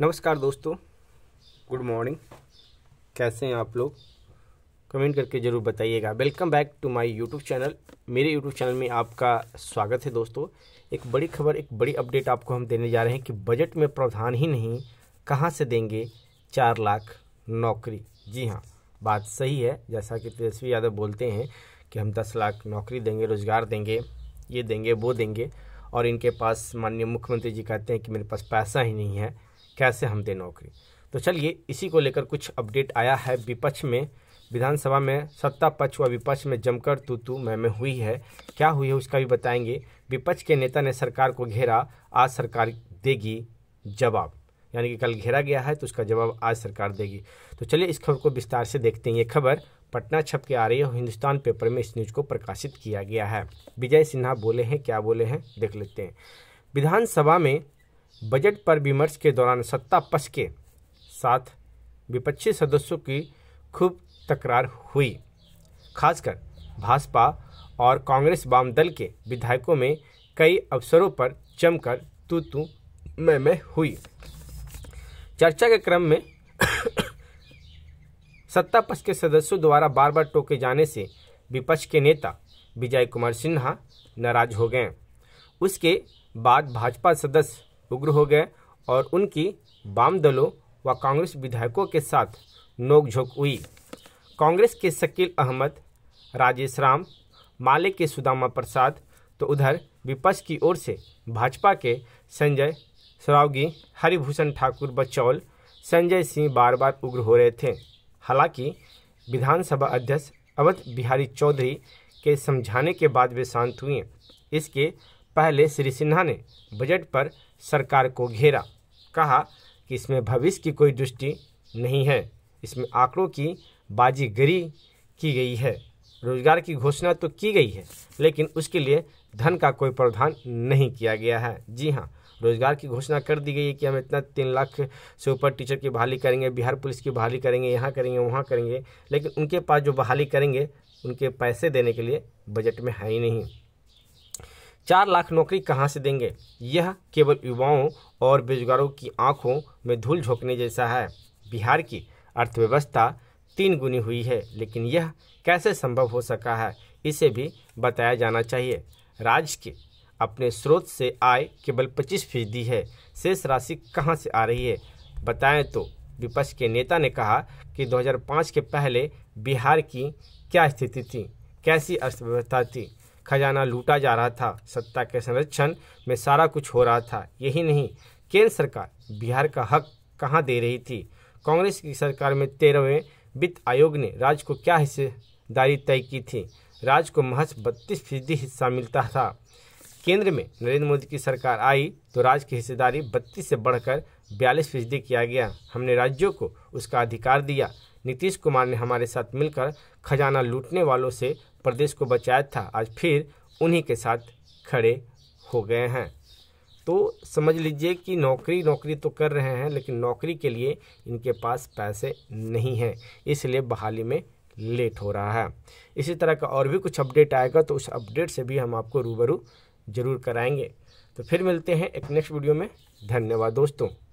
नमस्कार दोस्तों good morning कैसे हैं आप लोग कमेंट करके ज़रूर बताइएगा welcome back to my YouTube channel मेरे यूट्यूब चैनल में आपका स्वागत है दोस्तों एक बड़ी खबर एक बड़ी अपडेट आपको हम देने जा रहे हैं कि बजट में प्रावधान ही नहीं कहाँ से देंगे चार लाख नौकरी जी हाँ बात सही है जैसा कि तेजस्वी यादव बोलते हैं कि हम दस लाख नौकरी देंगे रोज़गार देंगे ये देंगे वो देंगे और इनके पास माननीय मुख्यमंत्री जी कहते हैं कि मेरे पास पैसा ही नहीं है कैसे हम दें नौकरी तो चलिए इसी को लेकर कुछ अपडेट आया है विपक्ष में विधानसभा में सत्ता पक्ष व विपक्ष में जमकर तू तू मैं में हुई है क्या हुई है उसका भी बताएंगे विपक्ष के नेता ने सरकार को घेरा आज सरकार देगी जवाब यानी कि कल घेरा गया है तो उसका जवाब आज सरकार देगी तो चलिए इस खबर को विस्तार से देखते हैं ये खबर पटना छप के आ रही है और हिंदुस्तान पेपर में इस न्यूज़ को प्रकाशित किया गया है विजय सिन्हा बोले हैं क्या बोले हैं देख लेते हैं विधानसभा में बजट पर विमर्श के दौरान सत्ता पक्ष के साथ विपक्षी सदस्यों की खूब तकरार हुई खासकर भाजपा और कांग्रेस वाम दल के विधायकों में कई अवसरों पर जमकर तू तू मैं मैं हुई चर्चा के क्रम में सत्ता पक्ष के सदस्यों द्वारा बार बार टोके जाने से विपक्ष के नेता विजय कुमार सिन्हा नाराज हो गए उसके बाद भाजपा सदस्य उग्र हो गए और उनकी वाम दलों व कांग्रेस विधायकों के साथ नोकझोंक हुई कांग्रेस के शकील अहमद राजेश राम माले के सुदामा प्रसाद तो उधर विपक्ष की ओर से भाजपा के संजय सरावगी हरिभूषण ठाकुर बचौल संजय सिंह बार बार उग्र हो रहे थे हालांकि विधानसभा अध्यक्ष अवध बिहारी चौधरी के समझाने के बाद वे शांत हुए इसके पहले श्री सिन्हा ने बजट पर सरकार को घेरा कहा कि इसमें भविष्य की कोई दृष्टि नहीं है इसमें आंकड़ों की बाजीगरी की गई है रोजगार की घोषणा तो की गई है लेकिन उसके लिए धन का कोई प्रावधान नहीं किया गया है जी हाँ रोजगार की घोषणा कर दी गई है कि हम इतना तीन लाख से ऊपर टीचर की बहाली करेंगे बिहार पुलिस की बहाली करेंगे यहाँ करेंगे वहाँ करेंगे लेकिन उनके पास जो बहाली करेंगे उनके पैसे देने के लिए बजट में है ही नहीं चार लाख नौकरी कहाँ से देंगे यह केवल युवाओं और बेरोजगारों की आंखों में धूल झोंकने जैसा है बिहार की अर्थव्यवस्था तीन गुनी हुई है लेकिन यह कैसे संभव हो सका है इसे भी बताया जाना चाहिए राज्य के अपने स्रोत से आय केवल पच्चीस फीसदी है शेष राशि कहाँ से आ रही है बताएं तो विपक्ष के नेता ने कहा कि 2005 के पहले बिहार की क्या स्थिति थी कैसी अर्थव्यवस्था थी खजाना लूटा जा रहा था सत्ता के संरक्षण में सारा कुछ हो रहा था यही नहीं केंद्र सरकार बिहार का हक कहाँ दे रही थी कांग्रेस की सरकार में तेरहवें वित्त आयोग ने राज्य को क्या हिस्सेदारी तय की थी राज्य को महज बत्तीस फीसदी हिस्सा मिलता था केंद्र में नरेंद्र मोदी की सरकार आई तो राज्य की हिस्सेदारी बत्तीस से बढ़कर बयालीस फीसदी किया गया हमने राज्यों को उसका अधिकार दिया नीतीश कुमार ने हमारे साथ मिलकर खजाना लूटने वालों से प्रदेश को बचाया था आज फिर उन्हीं के साथ खड़े हो गए हैं तो समझ लीजिए कि नौकरी नौकरी तो कर रहे हैं लेकिन नौकरी के लिए इनके पास पैसे नहीं हैं इसलिए बहाली में लेट हो रहा है इसी तरह का और भी कुछ अपडेट आएगा तो उस अपडेट से भी हम आपको रूबरू ज़रूर कराएंगे तो फिर मिलते हैं एक नेक्स्ट वीडियो में धन्यवाद दोस्तों